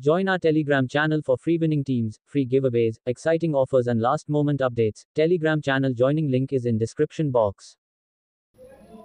Join our Telegram channel for free winning teams, free giveaways, exciting offers and last moment updates. Telegram channel joining link is in description box.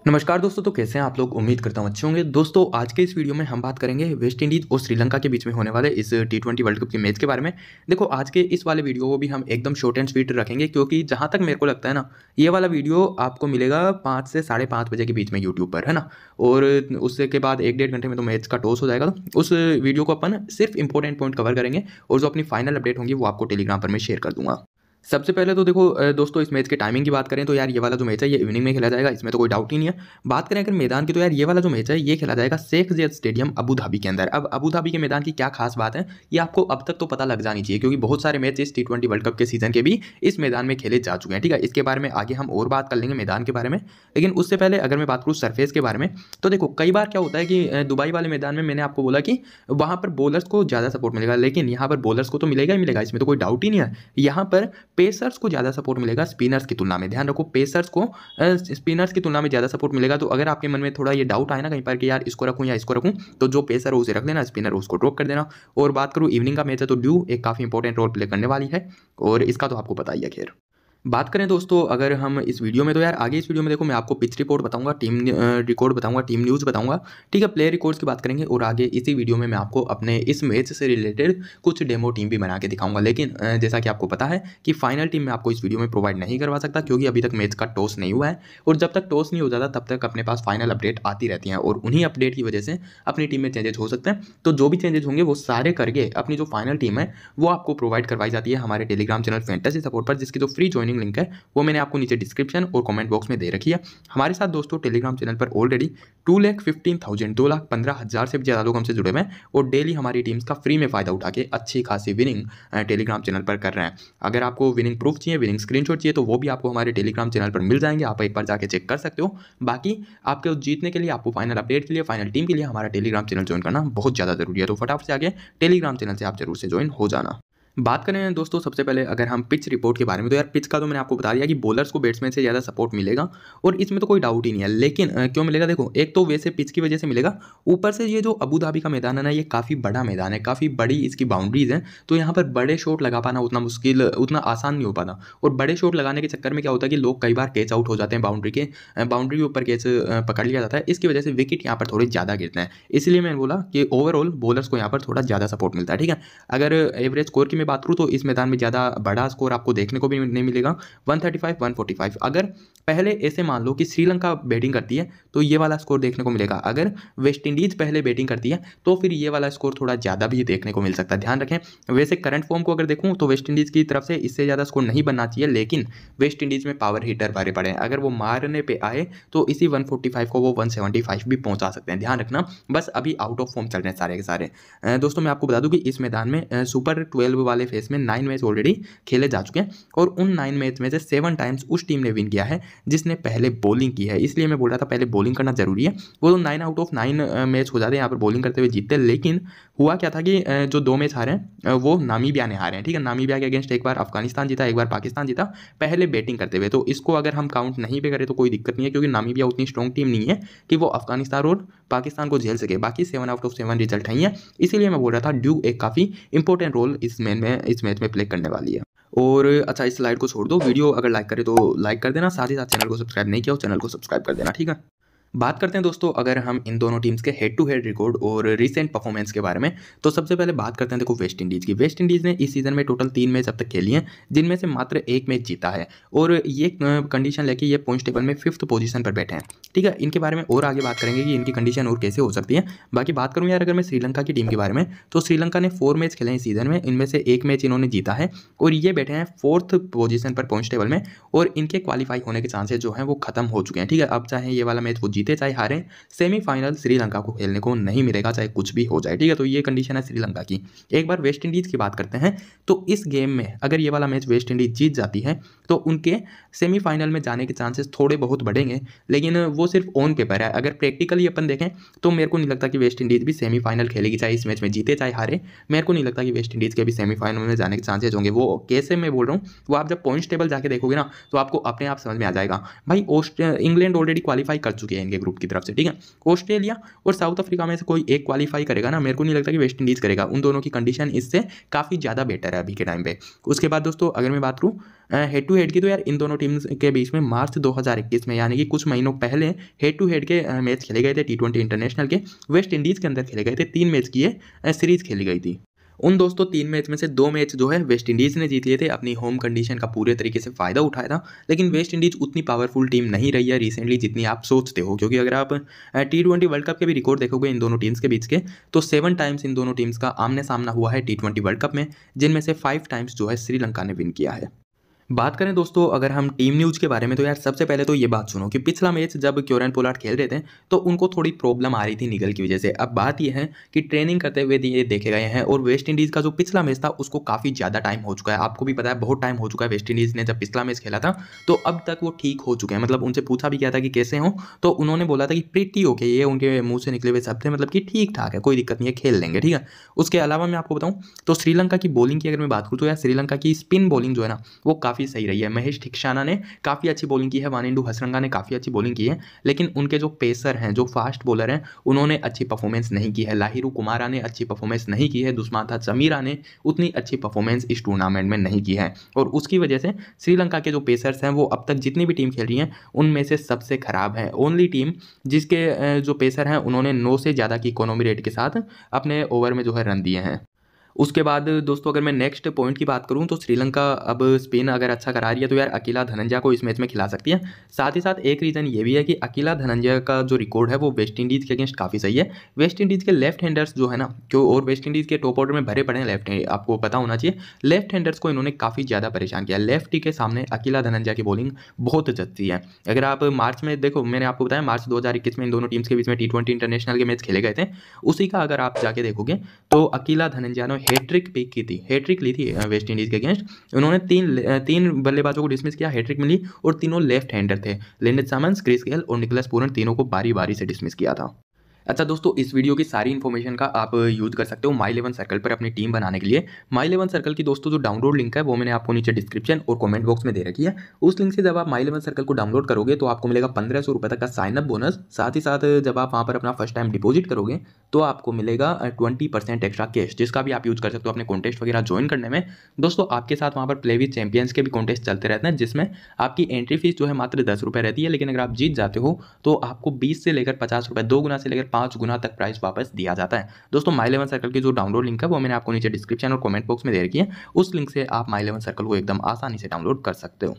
नमस्कार दोस्तों तो कैसे हैं आप लोग उम्मीद करता हूं अच्छे होंगे दोस्तों आज के इस वीडियो में हम बात करेंगे वेस्ट इंडीज़ और श्रीलंका के बीच में होने वाले इस टी ट्वेंटी वर्ल्ड कप के मैच के बारे में देखो आज के इस वाले वीडियो को भी हम एकदम शॉर्ट एंड स्वीट रखेंगे क्योंकि जहां तक मेरे को लगता है ना ये वाला वीडियो आपको मिलेगा पाँच से साढ़े पाँच बजे के बीच में यूट्यूब पर है ना और उसके बाद एक डेढ़ घंटे में तो मैच का टॉस हो जाएगा तो उस वीडियो को अपन सिर्फ इंपॉर्टेंट पॉइंट कवर करेंगे और जो अपनी फाइनल अपडेट होंगी वो आपको टेलीग्राम पर मैं शेयर कर दूंगा सबसे पहले तो देखो दोस्तों इस मैच के टाइमिंग की बात करें तो यार ये वाला जो मैच है ये इवनिंग में खेला जाएगा इसमें तो कोई डाउट ही नहीं है बात करें अगर मैदान की तो यार ये वाला जो मैच है ये खेला जाएगा Sheikh Zayed Stadium Abu Dhabi के अंदर अब अबू धाबी के मैदान की क्या खास बात है ये आपको अब तक तो पता लग जानी चाहिए क्योंकि बहुत सारे मैच इस टी ट्वेंटी वर्ल्ड कप के सीजन के भी इस मैदान में खेले जा चुके हैं ठीक है इसके बारे में आगे हम और बात कर लेंगे मैदान के बारे में लेकिन उससे पहले अगर मैं बात करूँ सरफेस के बारे में तो देखो कई बार क्या होता है कि दुबई वाले मैदान में मैंने आपको बोला कि वहाँ पर बॉलर्स को ज़्यादा सपोर्ट मिलेगा लेकिन यहाँ पर बॉलर्स को तो मिलेगा ही मिलेगा इसमें तो कोई डाउट ही नहीं है यहाँ पर पेसर्स को ज़्यादा सपोर्ट मिलेगा स्पिनर्स की तुलना में ध्यान रखो पेसर्स को स्पिनर्स की तुलना में ज़्यादा सपोर्ट मिलेगा तो अगर आपके मन में थोड़ा ये डाउट आए ना कहीं पर कि यार इसको रखूँ या इसको रखूँ तो जो पेसर हो उसे रख लेना स्पिनर उसको ड्रॉप कर देना और बात करूँ इवनिंग का मैच है तो ड्यू एक काफ़ी इंपॉर्टेंट रोल प्ले करने वाली है और इसका तो आपको पता ही है खैर बात करें दोस्तों अगर हम इस वीडियो में तो यार आगे इस वीडियो में देखो मैं आपको पिच रिपोर्ट बताऊंगा टीम रिकॉर्ड बताऊंगा टीम न्यूज़ बताऊंगा ठीक है प्लेयर रिकॉर्ड्स की बात करेंगे और आगे इसी वीडियो में मैं आपको अपने इस मैच से रिलेटेड कुछ डेमो टीम भी बना के दिखाऊंगा लेकिन जैसा कि आपको पता है कि फाइनल टीम मैं आपको इस वीडियो में प्रोवाइड नहीं करवा सकता क्योंकि अभी तक मैच का टॉस नहीं हुआ है और जब तक टॉस नहीं हो जाता तब तक अपने पास फाइनल अपडेट आती रहती है और उन्हीं अपडेट की वजह से अपनी टीम में चेंजेज हो सकते हैं तो जो भी चेंजेज होंगे वो सारे करके अपनी जो फाइनल टीम है वो आपको प्रोवाइड करवाई जाती है हमारे टेलीग्राम चैनल फैंटेसी सपोर्ट पर जिसकी जो फ्री ज्वाइनिंग ट्रेनिंग लिंक है वो मैंने आपको नीचे डिस्क्रिप्शन और कमेंट बॉक्स में दे रखी है हमारे साथ दोस्तों टेलीग्राम चैनल पर already two lakh fifteen thousand दो लाख पंद्रह हज़ार से भी ज़्यादा लोग हमसे जुड़े हुए हैं और डेली हमारी टीम्स का फ्री में फ़ायदा उठा के अच्छी खासी विनिंग टेलीग्राम चैनल पर कर रहे हैं अगर आपको विनिंग प्रूफ चाहिए विनिंग स्क्रीनशॉट चाहिए तो वो भी आपको हमारे टेलीग्राम चैनल पर मिल जाएंगे आप एक बार जाकर चेक कर सकते हो बाकी आपके जीतने के लिए आपको फाइनल अपडेट के लिए फाइनल टीम के लिए हमारा टेलीग्राम चैनल ज्वाइन करना बहुत ज़्यादा जरूरी है तो फटाफट से आगे टेलीग्राम चैनल से आप जरूर से ज्वाइन हो जाना बात करें दोस्तों सबसे पहले अगर हम पिच रिपोर्ट के बारे में तो यार पिच का तो मैंने आपको बता दिया कि बॉलर्स को बैट्समैन से ज़्यादा सपोर्ट मिलेगा और इसमें तो कोई डाउट ही नहीं है लेकिन क्यों मिलेगा देखो एक तो वैसे पिच की वजह से मिलेगा ऊपर से ये जो अबू धाबी का मैदान है ना ये काफ़ी बड़ा मैदान है काफ़ी बड़ी इसकी बाउंड्रीज हैं तो यहाँ पर बड़े शॉट लगा पाना उतना मुश्किल उतना आसान नहीं हो पाता और बड़े शॉट लगाने के चक्कर में क्या होता है कि लोग कई बार कैच आउट हो जाते हैं बाउंड्री के बाउंड्री के ऊपर कैच पकड़ लिया जाता है इसकी वजह से विकेट यहाँ पर थोड़े ज़्यादा गिरते हैं इसलिए मैंने बोला कि ओवरऑल बॉलर्स को यहाँ पर थोड़ा ज़्यादा सपोर्ट मिलता है ठीक है अगर एवरेज स्कोर की बात करूँ तो इस मैदान में ज़्यादा बड़ा स्कोर आपको देखने को भी नहीं मिलेगा 135 145 अगर पहले ऐसे मान लो कि श्रीलंका बैटिंग करती है तो ये वाला स्कोर देखने को मिलेगा अगर वेस्ट इंडीज़ पहले बैटिंग करती है तो फिर ये वाला स्कोर थोड़ा ज़्यादा भी देखने को मिल सकता है ध्यान रखें वैसे करंट फॉर्म को अगर देखूँ तो वेस्ट इंडीज़ की तरफ से इससे ज़्यादा स्कोर नहीं बनना चाहिए लेकिन वेस्ट इंडीज़ में पावर हीटर भारे पड़े हैं अगर वो मारने पर आए तो इसी वन को वो वन भी पहुँचा सकते हैं ध्यान रखना बस अभी आउट ऑफ फॉर्म चल रहे हैं सारे के सारे दोस्तों मैं आपको बता दूँ कि इस मैदान में सुपर ट्वेल्व वाले फेस में नाइन मैच ऑलरेडी खेले जा चुके हैं और उन नाइन मैच में से सेवन टाइम्स उस टीम ने विन किया है जिसने पहले बॉलिंग की है इसलिए मैं बोल रहा था पहले बॉलिंग करना जरूरी है वो तो nine out of nine match हो जाते हैं यहाँ पर बॉलिंग करते हुए जीतते लेकिन हुआ क्या था कि जो दो मैच हारे हैं वो नामीबिया ने हारे हैं ठीक है नामीबिया के अगेंस्ट एक बार अफगानिस्तान जीता एक बार पाकिस्तान जीता पहले बैटिंग करते हुए तो इसको अगर हम काउंट नहीं पे करें तो कोई दिक्कत नहीं है क्योंकि नामीबिया उतनी स्ट्रॉन्ग टीम नहीं है कि वो अफगानिस्तान और पाकिस्तान को झेल सके बाकी seven out of seven result है इसीलिए मैं बोल रहा था ड्यू एक काफ़ी इंपॉर्टेंट रोल इस मैच में इस मैच में प्ले करने वाली है और अच्छा इस स्लाइड को छोड़ दो वीडियो अगर लाइक करे तो लाइक कर देना साथ ही साथ चैनल को सब्सक्राइब नहीं किया हो चैनल को सब्सक्राइब कर देना ठीक है बात करते हैं दोस्तों अगर हम इन दोनों टीम्स के हेड टू हेड रिकॉर्ड और रिसेंट परफॉर्मेंस के बारे में तो सबसे पहले बात करते हैं देखो वेस्ट इंडीज़ की वेस्ट इंडीज़ ने इस सीज़न में टोटल तीन मैच अब तक खेली हैं जिनमें से मात्र एक मैच जीता है और ये कंडीशन लेके ये पॉइंट टेबल में फिफ्थ पोजीशन पर बैठे हैं ठीक है इनके बारे में और आगे बात करेंगे कि इनकी कंडीशन और कैसे हो सकती है बाकी बात करूँ यार अगर मैं श्रीलंका की टीम के बारे में तो श्रीलंका ने फोर मैच खेले हैं सीज़न में इनमें से एक मैच इन्होंने जीता है और ये बैठे हैं फोर्थ पोजीशन पर पॉइंट टेबल में और इनके क्वालिफाई होने के चांसेज जो हैं वो खत्म हो चुके हैं ठीक है अब चाहे ये वाला मैच वो जीत जीते चाहे हारें सेमीफाइनल श्रीलंका को खेलने को नहीं मिलेगा चाहे कुछ भी हो जाए ठीक है तो ये कंडीशन है श्रीलंका की एक बार वेस्ट इंडीज़ की बात करते हैं तो इस गेम में अगर ये वाला मैच वेस्ट इंडीज़ जीत जाती है तो उनके सेमीफाइनल में जाने के चांसेस थोड़े बहुत बढ़ेंगे लेकिन वो सिर्फ ऑन पेपर है अगर प्रैक्टिकली अपन देखें तो मेरे को नहीं लगता कि वेस्ट इंडीज़ भी सेमीफाइनल खेलेगी चाहे इस मैच में जीते चाहे हारे मेरे को नहीं लगता कि वेस्ट इंडीज़ के भी सेमीफाइनल में जाने के चांसेज होंगे वो कैसे मैं बोल रहा हूँ वो आप जब पॉइंट्स टेबल जाके देखोगे ना तो आपको अपने आप समझ में आ जाएगा भाई इंग्लैंड ऑलरेडी क्वालीफाई कर चुके हैं के ग्रुप की तरफ से ठीक है ऑस्ट्रेलिया और साउथ अफ्रीका में से कोई एक क्वालिफाई करेगा ना मेरे को नहीं लगता कि वेस्ट इंडीज़ करेगा उन दोनों की कंडीशन इससे काफ़ी ज़्यादा बेटर है अभी के टाइम पर उसके बाद दोस्तों अगर मैं बात करूँ हेड टू हेड की तो यार इन दोनों टीम के बीच में मार्च दो में यानी कि कुछ महीनों पहले हेड टू हेड के मैच खेले गए थे टी इंटरनेशनल के वेस्ट इंडीज़ के अंदर खेले गए थे तीन मैच की सीरीज़ खेली गई थी उन दोस्तों तीन मैच में से दो मैच जो है वेस्ट इंडीज़ ने जीत लिए थे अपनी होम कंडीशन का पूरे तरीके से फ़ायदा उठाया था लेकिन वेस्ट इंडीज़ उतनी पावरफुल टीम नहीं रही है रिसेंटली जितनी आप सोचते हो क्योंकि अगर आप टी ट्वेंटी वर्ल्ड कप के भी रिकॉर्ड देखोगे इन दोनों टीम्स के बीच के तो सेवन टाइम्स इन दोनों टीम्स का आमने सामना हुआ है टी ट्वेंटी वर्ल्ड कप में जिनमें से फाइव टाइम्स जो है श्रीलंका ने विन किया है बात करें दोस्तों अगर हम टीम न्यूज़ के बारे में तो यार सबसे पहले तो ये बात सुनो कि पिछला मैच जब क्योरन पोलाट खेल रहे थे तो उनको थोड़ी प्रॉब्लम आ रही थी निगल की वजह से अब बात यह है कि ट्रेनिंग करते हुए ये देखे गए हैं और वेस्ट इंडीज़ का जो पिछला मैच था उसको काफ़ी ज़्यादा टाइम हो चुका है आपको भी पता है बहुत टाइम हो चुका है वेस्ट इंडीज़ ने जब पिछला मैच खेला था तो अब तक वो ठीक हो चुके हैं मतलब उनसे पूछा भी गया था कि कैसे हों तो उन्होंने बोला था कि प्रिटी ओके ये उनके मुँह से निकले हुए सब थे मतलब कि ठीक ठाक है कोई दिक्कत नहीं है खेल लेंगे ठीक है उसके अलावा मैं आपको बताऊँ तो श्रीलंका की बॉलिंग की अगर मैं बात करूँ तो यार श्रीलंका की स्पिन बॉलिंग जो है ना वो काफ़ी काफ़ी सही रही है महेश ठिकशाना ने काफ़ी अच्छी बॉलिंग की है वानिंडू हसरंगा ने काफ़ी अच्छी बॉलिंग की है लेकिन उनके जो पेसर हैं जो फास्ट बॉलर हैं उन्होंने अच्छी परफॉर्मेंस नहीं की है लाहिरू कुमारा ने अच्छी परफॉर्मेंस नहीं की है दुस्माता जमीरा ने उतनी अच्छी परफॉर्मेंस इस टूर्नामेंट में नहीं की है और उसकी वजह से श्रीलंका के जो पेसर्स हैं वो अब तक जितनी भी टीम खेल रही हैं उनमें से सबसे ख़राब है ओनली टीम जिसके जो पेसर हैं उन्होंने नौ से ज़्यादा की इकोनॉमी रेट के साथ अपने ओवर में जो है रन दिए हैं उसके बाद दोस्तों अगर मैं नेक्स्ट पॉइंट की बात करूँ तो श्रीलंका अब स्पेन अगर अच्छा करा रही है तो यार अकेला धनंजय को इस मैच में खिला सकती है साथ ही साथ एक रीज़न ये भी है कि अकेला धनंजय का जो रिकॉर्ड है वो वेस्ट इंडीज़ के अगेंस्ट काफ़ी सही है वेस्ट इंडीज़ के लेफ्ट हैंडर्स जो है ना जो और वेस्ट इंडीज़ के टॉप ऑर्डर में भरे पड़े हैं लेफ्ट आपको पता होना चाहिए लेफ्ट हैंडर्स को इन्होंने काफ़ी ज़्यादा परेशान किया लेफ्टी के सामने अकेला धनंजय की बॉलिंग बहुत जचती है अगर आप मार्च में देखो मैंने आपको बताया मार्च दो में इन दोनों टीम्स के बीच में टी इंटरनेशनल के मैच खेले गए थे उसी का अगर आप जाके देखोगे तो अकेला धनंजय हैट्रिक पिक की थी हैट्रिक ली थी वेस्ट uh, इंडीज़ के अगेंस्ट उन्होंने तीन uh, तीन बल्लेबाजों को डिसमिस किया हैट्रिक मिली और तीनों लेफ्ट हैंडर थे लेनेट सामंस क्रिस गेल और निकलस पूरन तीनों को बारी बारी से डिसमिस किया था अच्छा दोस्तों इस वीडियो की सारी इन्फॉर्मेशन का आप यूज़ कर सकते हो माई इलेवन सर्कल पर अपनी टीम बनाने के लिए माई इलेवन सर्कल की दोस्तों जो डाउनलोड लिंक है वो मैंने आपको नीचे डिस्क्रिप्शन और कमेंट बॉक्स में दे रखी है उस लिंक से जब आप माई इलेवन सर्कल को डाउनलोड करोगे तो आपको मिलेगा पंद्रह सौ रुपये तक का अप बोनस साथ ही साथ जब आप वहाँ पर अपना फर्स्ट टाइम डिपोजिट करोगे तो आपको मिलेगा ट्वेंटी परसेंट एक्स्ट्रा कैश जिसका भी आप यूज़ कर सकते हो अपने कॉन्टेस्ट वगैरह ज्वाइन करने में दोस्तों आपके साथ वहाँ पर प्ले विथ चैंपियंस के भी कॉन्टेस्ट चलते रहते हैं जिसमें आपकी एंट्री फीस जो है मात्र दस रुपये रहती है लेकिन अगर आप जीत जाते हो तो आपको बीस से लेकर पचास रुपये दो गुना से लेकर पाँच गुना तक प्राइस वापस दिया जाता है दोस्तों माई इलेवन सर्कल की जो डाउनलोड लिंक है वो मैंने आपको नीचे डिस्क्रिप्शन और कमेंट बॉक्स में दे रखी है उस लिंक से आप माई इलेवन सर्कल को एकदम आसानी से डाउनलोड कर सकते हो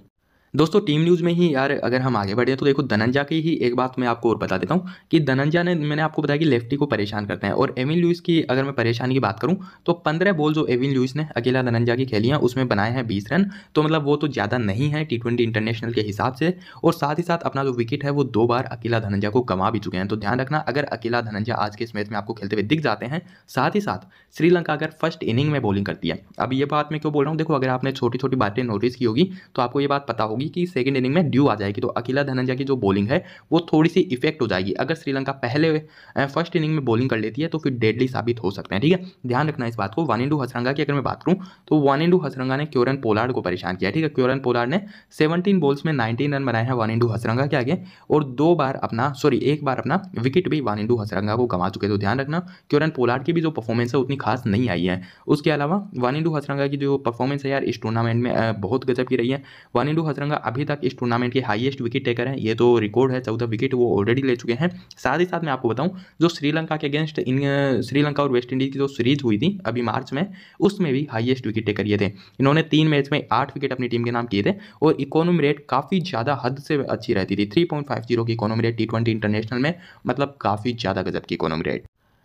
दोस्तों टीम न्यूज़ में ही यार अगर हम आगे बढ़े तो देखो धनंजा की ही एक बात मैं आपको और बता देता हूँ कि धनंजा ने मैंने आपको बताया कि लेफ्टी को परेशान करते हैं और एविन लुइस की अगर मैं परेशानी की बात करूँ तो पंद्रह बॉल जो एविन लुइस ने अकेला धनंजा की खेली हैं उसमें बनाए हैं बीस रन तो मतलब वो तो ज़्यादा नहीं है टी इंटरनेशनल के हिसाब से और साथ ही साथ अपना जो विकेट है वो दो बार अकेला धनंजा को कमा भी चुके हैं तो ध्यान रखना अगर अकेला धनंजा आज के इस मैच में आपको खेलते हुए दिख जाते हैं साथ ही साथ श्रीलंका अगर फर्स्ट इनिंग में बॉलिंग करती है अब ये बात मैं क्यों बोल रहा हूँ देखो अगर आपने छोटी छोटी बातें नोटिस की होगी तो आपको ये बात पता होगी होगी कि सेकेंड इनिंग में ड्यू आ जाएगी तो अकेला धनंजय की जो बॉलिंग है वो थोड़ी सी इफेक्ट हो जाएगी अगर श्रीलंका पहले फर्स्ट इनिंग में बॉलिंग कर लेती है तो फिर डेडली साबित हो सकते हैं ठीक है ध्यान रखना इस बात को वन इंडू हसरंगा की अगर मैं बात करूँ तो वन इंडू हसरंगा ने क्योरन पोलार्ड को परेशान किया ठीक है क्योरन पोलार्ड ने सेवनटीन बॉल्स में नाइनटीन रन बनाए हैं वन इंडू हसरंगा के आगे और दो बार अपना सॉरी एक बार अपना विकेट भी वन इंडू हसरंगा को गंवा चुके तो ध्यान रखना क्योरन पोलार्ड की भी जो परफॉर्मेंस है उतनी खास नहीं आई है उसके अलावा वन इंडू हसरंगा की जो परफॉर्मेंस है यार इस टूर्नामेंट में बहुत गजब की रही है वानिंडू हसरंगा अभी तक इस टूर्नामेंट के हाईएस्ट विकेट टेकर हैं ये तो रिकॉर्ड है चौदह विकेट वो ऑलरेडी ले चुके हैं साथ ही साथ मैं आपको बताऊं जो श्रीलंका के अगेंस्ट इन श्रीलंका और वेस्ट इंडीज की जो सीरीज हुई थी अभी मार्च में उसमें भी हाईएस्ट विकेट टेकर ये थे इन्होंने तीन मैच में आठ विकेट अपनी टीम के नाम किए थे और इकोनॉमी रेट काफ़ी ज़्यादा हद से अच्छी रहती थी थ्री की इकोनॉमी रेट टी इंटरनेशनल में मतलब काफ़ी ज़्यादा गजब की इकोनॉमी रेट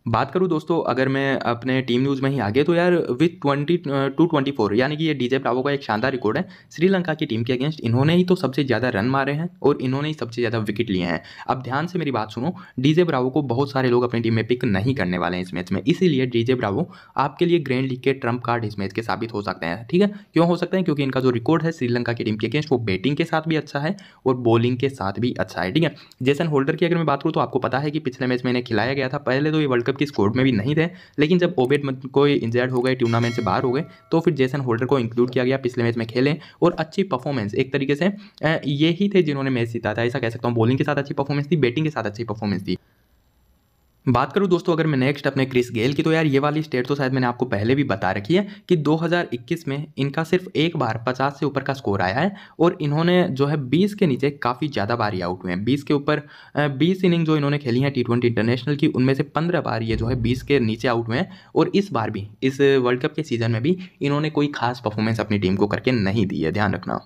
बात करूँ दोस्तों अगर मैं अपने टीम न्यूज़ में ही आगे तो यार with twenty two twenty four यानी कि ये डीजे ब्रावो का एक शानदार रिकॉर्ड है श्रीलंका की टीम के अगेंस्ट इन्होंने ही तो सबसे ज़्यादा रन मारे हैं और इन्होंने ही सबसे ज़्यादा विकेट लिए हैं अब ध्यान से मेरी बात सुनो डीजे ब्रावो को बहुत सारे लोग अपनी टीम में पिक नहीं करने वाले हैं इस मैच में इसीलिए डीजे ब्रावो आपके लिए ग्रैंड लीग के ट्रम्प कार्ड इस मैच के साबित हो सकते हैं ठीक है क्यों हो सकते हैं क्योंकि इनका जो रिकॉर्ड है श्रीलंका की टीम के अगेंस्ट वो बैटिंग के साथ भी अच्छा है और बॉलिंग के साथ भी अच्छा है ठीक है जैसन होल्डर की अगर मैं बात करूँ तो आपको पता है कि पिछले मैच में इन्हें खिलाया गया था पहले तो ये वर्ल्ड कप की स्कोर में भी नहीं थे लेकिन जब ओबेड को इंजर्ड हो गए टूर्नामेंट से बाहर हो गए तो फिर जैसन होल्डर को इंक्लूड किया गया पिछले मैच में खेले और अच्छी परफॉर्मेंस एक तरीके से ये थे जिन्होंने मैच जीता था ऐसा कह सकता हूँ बॉलिंग के साथ अच्छी परफॉर्मेंस थी बैटिंग के साथ अच्छी परफॉर्मेंस थी बात करूं दोस्तों अगर मैं नेक्स्ट अपने क्रिस गेल की तो यार ये वाली स्टेट तो शायद मैंने आपको पहले भी बता रखी है कि 2021 में इनका सिर्फ एक बार 50 से ऊपर का स्कोर आया है और इन्होंने जो है 20 के नीचे काफ़ी ज़्यादा बारी आउट हुए हैं 20 के ऊपर 20 इनिंग जो इन्होंने खेली हैं टी ट्वेंटी इंटरनेशनल की उनमें से पंद्रह बार ये जो है बीस के नीचे आउट हुए हैं और इस बार भी इस वर्ल्ड कप के सीज़न में भी इन्होंने कोई खास परफॉर्मेंस अपनी टीम को करके नहीं दी है ध्यान रखना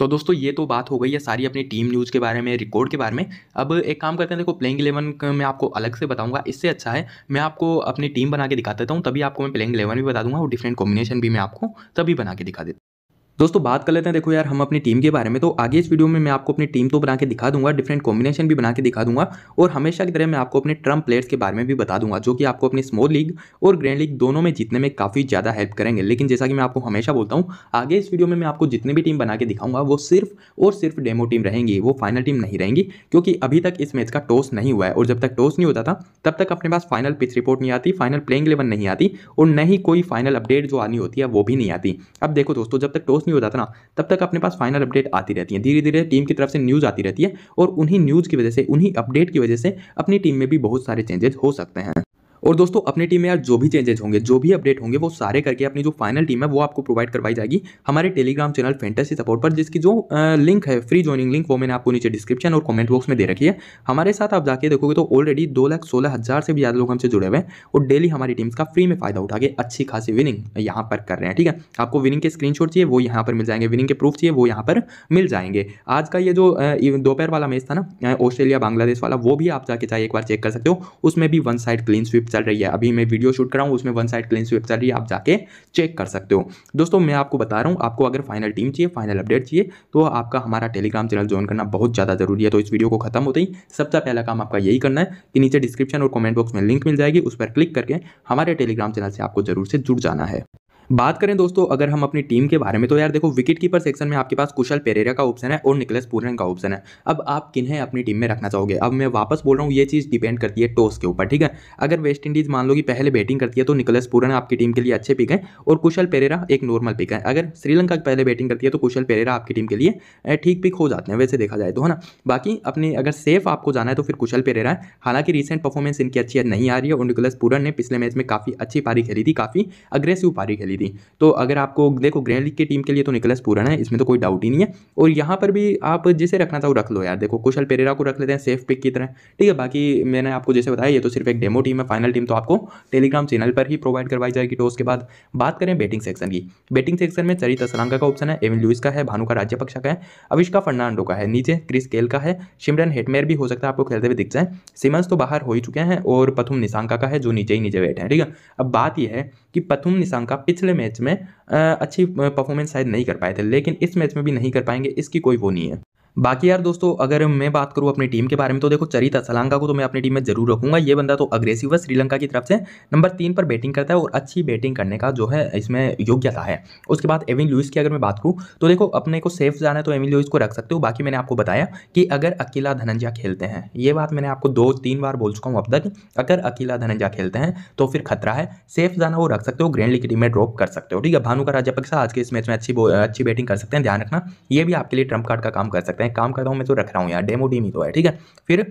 तो दोस्तों ये तो बात हो गई है सारी अपनी टीम न्यूज़ के बारे में रिकॉर्ड के बारे में अब एक काम करते हैं देखो प्लेइंग इलेवन मैं आपको अलग से बताऊंगा इससे अच्छा है मैं आपको अपनी टीम बना के दिखा देता हूँ तभी आपको मैं प्लेइंग इलेवन भी बता दूंगा और डिफरेंट कॉम्बिनेशन भी मैं आपको तभी बना के दिखा देता हूँ दोस्तों बात कर लेते हैं देखो यार हम अपनी टीम के बारे में तो आगे इस वीडियो में मैं आपको अपनी टीम तो बना के दिखा दूंगा डिफरेंट कॉम्बिनेशन भी बना के दिखा दूंगा और हमेशा की तरह मैं आपको अपने ट्रम्प प्लेयर्स के बारे में भी बता दूंगा जो कि आपको अपनी स्मॉल लीग और ग्रैंड लीग दोनों में जीतने में काफ़ी ज़्यादा हेल्प करेंगे लेकिन जैसा कि मैं आपको हमेशा बोलता हूँ आगे इस वीडियो में मैं आपको जितनी भी टीम बना के दिखाऊंगा वो सिर्फ और सिर्फ डेमो टीम रहेंगी वो फाइनल टीम नहीं रहेंगी क्योंकि अभी तक इस मैच का टॉस नहीं हुआ है और जब तक टॉस नहीं होता था तब तक अपने पास फाइनल पिच रिपोर्ट नहीं आती फाइनल प्लेइंग इलेवन नहीं आती और न ही कोई फाइनल अपडेट जो आनी होती है वो भी नहीं आती अब देखो दोस्तों जब तक टॉस पोस्ट नहीं हो जाता ना तब तक अपने पास फाइनल अपडेट आती रहती है धीरे धीरे टीम की तरफ से न्यूज़ आती रहती है और उन्हीं न्यूज़ की वजह से उन्हीं अपडेट की वजह से अपनी टीम में भी बहुत सारे चेंजेस हो सकते हैं और दोस्तों अपनी टीम में यार जो भी चेंजेस होंगे जो भी अपडेट होंगे वो सारे करके अपनी जो फाइनल टीम है वो आपको प्रोवाइड करवाई जाएगी हमारे टेलीग्राम चैनल फेंटेसी सपोर्ट पर जिसकी जो लिंक है फ्री ज्वाइनिंग लिंक वो मैंने आपको नीचे डिस्क्रिप्शन और कमेंट बॉक्स में दे रखी है हमारे साथ आप जाके देखोगे तो ऑलरेडी दो लाख सोलह हज़ार से भी ज़्यादा लोग हमसे जुड़े हुए हैं और डेली हमारी टीम्स का फ्री में फायदा उठा के अच्छी खासी विनिंग यहाँ पर कर रहे हैं ठीक है आपको विनिंग के स्क्रीन चाहिए वो यहाँ पर मिल जाएंगे विनिंग के प्रूफ चाहिए वो यहाँ पर मिल जाएंगे आज का ये जो दोपहर वाला मैच था ना ऑस्ट्रेलिया बांग्लादेश वाला वो भी आप जाके चाहे एक बार चेक कर सकते हो उसमें भी one side clean sweep sweep चल रही है अभी मैं वीडियो शूट हूँ उसमें वन साइड क्लीन स्वीप चल रही है आप जाके चेक कर सकते हो दोस्तों मैं आपको बता रहा हूँ आपको अगर फाइनल टीम चाहिए फाइनल अपडेट चाहिए तो आपका हमारा टेलीग्राम चैनल ज्वाइन करना बहुत ज़्यादा जरूरी है तो इस वीडियो को खत्म होते ही सबसे पहला काम आपका यही करना है कि नीचे डिस्क्रिप्शन और कमेंट बॉक्स में लिंक मिल जाएगी उस पर क्लिक करके हमारे टेलीग्राम चैनल से आपको जरूर से जुड़ जाना है बात करें दोस्तों अगर हम अपनी टीम के बारे में तो यार देखो विकेट कीपर सेक्शन में आपके पास कुशल पेरेरा का ऑप्शन है और निकलस पूरन का ऑप्शन है अब आप किन्हें अपनी टीम में रखना चाहोगे अब मैं वापस बोल रहा हूँ ये चीज़ डिपेंड करती है टॉस के ऊपर ठीक है अगर वेस्ट इंडीज़ मान लो कि पहले बैटिंग करती है तो निकलस पूरन आपकी टीम के लिए अच्छे पिक है और कुशल पेरेरा एक नॉर्मल पिक है अगर श्रीलंका पहले बैटिंग करती है तो कुशल पेरेरा आपकी टीम के लिए ठीक पिक हो जाते हैं वैसे देखा जाए तो है ना बाकी अपने अगर सेफ आपको जाना है तो फिर कुशल पेरेरा है हालांकि रिसेंट परफॉर्मेंस इनकी अच्छी नहीं आ रही है और निकलस पूरन ने पिछले मैच में काफ़ी अच्छी पारी खेली थी काफ़ी अग्रेसिव पारी खेली मिली थी तो अगर आपको देखो ग्रैंड लीग की टीम के लिए तो निकलस पूरन है इसमें तो कोई डाउट ही नहीं है और यहाँ पर भी आप जिसे रखना था वो रख लो यार देखो कुशल पेरेरा को रख लेते हैं सेफ पिक की तरह ठीक है बाकी मैंने आपको जैसे बताया ये तो सिर्फ एक डेमो टीम है फाइनल टीम तो आपको टेलीग्राम चैनल पर ही प्रोवाइड करवाई जाएगी टॉस तो के बाद बात करें बैटिंग सेक्शन की बैटिंग सेक्शन में चरित असलंका का ऑप्शन है एविन लुइस का है भानु का राज्यपक्षा का है अविष्का फर्नांडो का है नीचे क्रिस केल का है शिमरन हेटमेयर भी हो सकता है आपको खेलते हुए दिख जाए सिमंस तो बाहर हो ही चुके हैं और प्रथम निशांका का है जो नीचे ही नीचे बैठे हैं ठीक है अब बात यह है कि पथुम निशांका पिछले मैच में अच्छी परफॉर्मेंस शायद नहीं कर पाए थे लेकिन इस मैच में भी नहीं कर पाएंगे इसकी कोई वो नहीं है बाकी यार दोस्तों अगर मैं बात करूँ अपनी टीम के बारे में तो देखो चरित सलांका को तो मैं अपनी टीम में जरूर रखूंगा ये बंदा तो अग्रेसिव है श्रीलंका की तरफ से नंबर तीन पर बैटिंग करता है और अच्छी बैटिंग करने का जो है इसमें योग्यता है उसके बाद एविन लुइस की अगर मैं बात करूँ तो देखो अपने को सेफ जाना है तो एविन लुइस को रख सकते हो बाकी मैंने आपको बताया कि अगर अकेला धनंजा खेलते हैं ये बात मैंने आपको दो तीन बार बोल चुका हूँ अब तक अगर अकेला धनंजा खेलते हैं तो फिर खतरा है सेफ जाना वो रख सकते हो ग्रैंड लीग की टीम में ड्रॉप कर सकते हो ठीक है भानु का राजा आज के इस मैच में अच्छी अच्छी बैटिंग कर सकते हैं ध्यान रखना ये भी आपके लिए ट्रम्प कार्ड का काम कर सकते हैं हैं काम कर रहा हूँ मैं तो रख रहा हूँ यार डेमो टीम ही तो है ठीक है फिर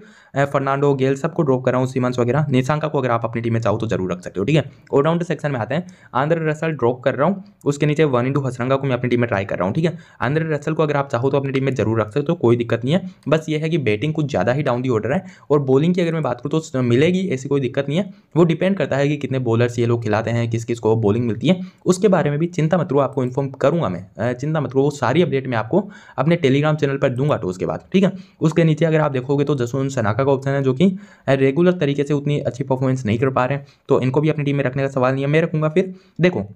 फर्नांडो गेल सबको ड्रॉप कर रहा हूँ सीमंस वगैरह निशांका को अगर आप अपनी टीम में चाहो तो जरूर रख सकते हो ठीक है ऑलराउंड सेक्शन में आते हैं आंध्र रसल ड्रॉप कर रहा हूँ उसके नीचे वन इंटू हसरंगा को मैं अपनी टीम में ट्राई कर रहा हूँ ठीक है आंध्र रसल को अगर आप चाहो तो अपनी टीम में जरूर रख सकते हो कोई दिक्कत नहीं है बस ये है कि बैटिंग कुछ ज़्यादा ही डाउन दी ऑर्डर है और बॉलिंग की अगर मैं बात करूँ तो मिलेगी ऐसी कोई दिक्कत नहीं है वो डिपेंड करता है कि कितने बॉलर्स ये लोग खिलाते हैं किस किस को बॉलिंग मिलती है उसके बारे में भी चिंता मत आपको इन्फॉर्म करूँगा मैं चिंता मत वो सारी अपडेट मैं आपको अपने टेलीग्राम चैनल पर दूँ दूंगा तो उसके बाद ठीक है उसके नीचे अगर आप देखोगे तो जसवंत सनाका का ऑप्शन है जो कि रेगुलर तरीके से उतनी अच्छी परफॉर्मेंस नहीं कर पा रहे हैं तो इनको भी अपनी टीम में रखने का सवाल नहीं है मैं रखूंगा फिर देखो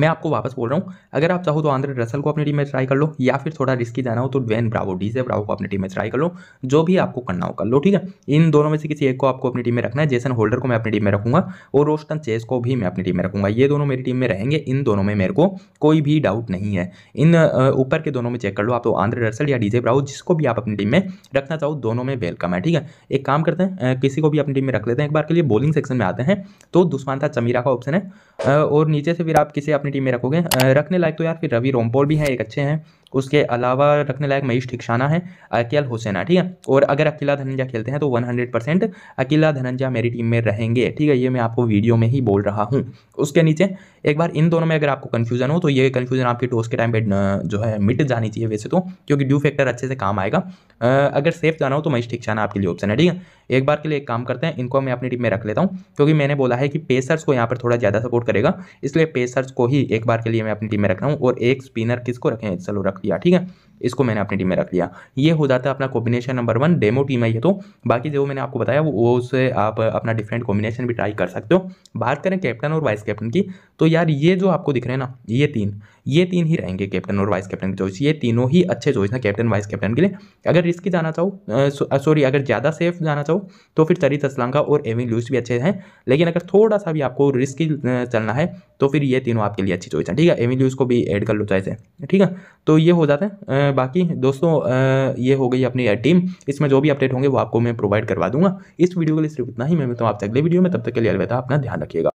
मैं आपको वापस बोल रहा हूँ अगर आप चाहो तो आंध्रे रसल को अपनी टीम में ट्राई कर लो या फिर थोड़ा रिस्की जाना हो तो ड्वेन ब्रावो डी से ब्रावो को अपनी टीम में ट्राई कर लो जो भी आपको करना हो कर लो ठीक है इन दोनों में से किसी एक को आपको अपनी टीम में रखना है जैसन होल्डर को मैं अपनी टीम में रखूंगा और रोस्टन चेस को भी मैं अपनी टीम में रखूंगा ये दोनों मेरी टीम में रहेंगे इन दोनों में मेरे को कोई भी डाउट नहीं है इन ऊपर के दोनों में चेक कर लो आप तो आंध्र रसल या डीजे ब्रावो जिसको भी आप अपनी टीम में रखना चाहो दोनों में वेलकम है ठीक है एक काम करते हैं किसी को भी अपनी टीम में रख लेते हैं एक बार के लिए बॉलिंग सेक्शन में आते हैं तो दुष्मानता चमीरा का ऑप्शन है और नीचे से फिर आप किसी अपनी टीम में रखोगे रखने लायक तो यार फिर रवि रोमपोल भी हैं एक अच्छे हैं उसके अलावा रखने लायक मईश ठिकाना है अकेल हुसैना ठीक है और अगर अकेला धनंजा खेलते हैं तो 100 परसेंट अकेला धनंजा मेरी टीम में रहेंगे ठीक है ये मैं आपको वीडियो में ही बोल रहा हूँ उसके नीचे एक बार इन दोनों में अगर आपको कन्फ्यूजन हो तो ये कन्फ्यूजन आपकी टोस के टाइम पर जो है मिट जानी चाहिए वैसे तो क्योंकि ड्यू फैक्टर अच्छे से काम आएगा अगर सेफ जाना हो तो महेश ठिकाना आपके लिए ऑप्शन है ठीक है एक बार के लिए एक काम करते हैं इनको मैं अपनी टीम में रख लेता हूँ क्योंकि मैंने बोला है कि पेसर्स को यहाँ पर थोड़ा ज़्यादा सपोर्ट करेगा इसलिए पेसर्स को ही एक बार के लिए मैं अपनी टीम में रख रहा हूँ और एक स्पिनर किसको रखें चलो रख रख दिया ठीक है इसको मैंने अपनी टीम में रख लिया ये हो जाता है अपना combination number one demo team है ये तो बाकी जो मैंने आपको बताया वो उससे आप अपना डिफरेंट कॉम्बिनेशन भी ट्राई कर सकते हो बात करें कैप्टन और वाइस कैप्टन की तो यार ये जो आपको दिख रहे हैं ना ये तीन ये तीन ही रहेंगे कैप्टन और वाइस कैप्टन की चॉइस ये तीनों ही अच्छे चॉइस ना कैप्टन वाइस कैप्टन के लिए अगर रिस्की जाना चाहो सॉरी अगर ज़्यादा सेफ जाना चाहो तो फिर तरी असलंका और एविन लूस भी अच्छे हैं लेकिन अगर थोड़ा सा भी आपको रिस्की चलना है तो फिर ये तीनों आपके लिए अच्छी चॉइस है ठीक है एविन लूस को भी एड कर लो चाहे ठीक है तो ये हो जाता है बाकी दोस्तों ये हो गई अपनी टीम इसमें जो भी अपडेट होंगे वो आपको मैं प्रोवाइड करवा दूंगा इस वीडियो के लिए सिर्फ इतना ही मैं मिलता हूँ आपसे अगले वीडियो में तब तक के लिए अलविदा अपना ध्यान रखिएगा